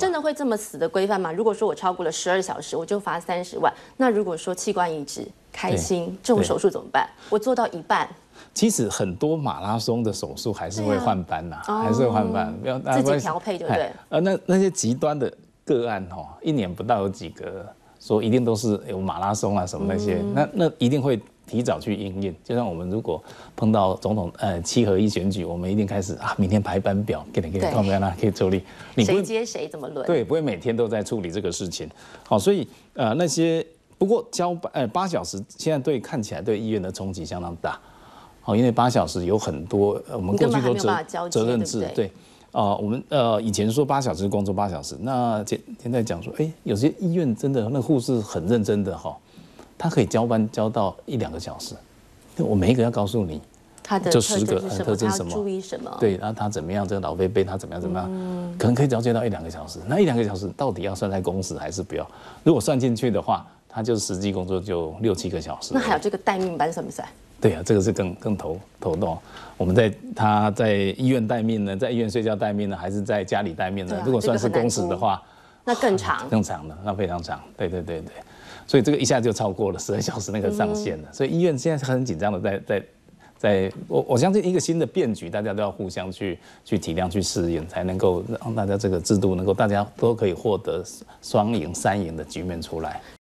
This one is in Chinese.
真的会这么死的规范吗？如果说我超过了十二小时，我就罚三十万。那如果说器官移植、开心这种手术怎么办？我做到一半。其实很多马拉松的手术还是会换班呐，还是会换班，自己调配对不对？呃，那那些极端的个案哦，一年不到有几个，说一定都是有马拉松啊什么那些，那那一定会。提早去应验。就像我们如果碰到总统呃七合一选举，我们一定开始啊，明天排班表，可以可以安排啦，可以处理。你谁接谁怎么轮？对，不会每天都在处理这个事情。好，所以呃那些不过交班呃八小时，现在对看起来对医院的冲击相当大。好，因为八小时有很多我们过去都走责任制，对啊，我们呃以前说八小时工作八小时，那现现在讲说，哎，有些医院真的那护士很认真的哈。他可以交班交到一两个小时，我每一个要告诉你，他的十个特征什么，注意什么，对，然后他怎么样，这个老飞飞他怎么样怎么样，可能可以交接到一两个小时。那一两个小时到底要算在工时还是不要？如果算进去的话，他就实际工作就六七个小时。那还有这个待命班算不算？对啊，这个是更更头头痛。我们在他在医院待命呢，在医院睡觉待命呢，还是在家里待命呢？如果算是工时的话，那更长，更长的，那非常长。对对对对。所以这个一下就超过了十二小时那个上限了，所以医院现在是很紧张的，在在在，我我相信一个新的变局，大家都要互相去去体谅、去适应，才能够让大家这个制度能够大家都可以获得双赢、三赢的局面出来。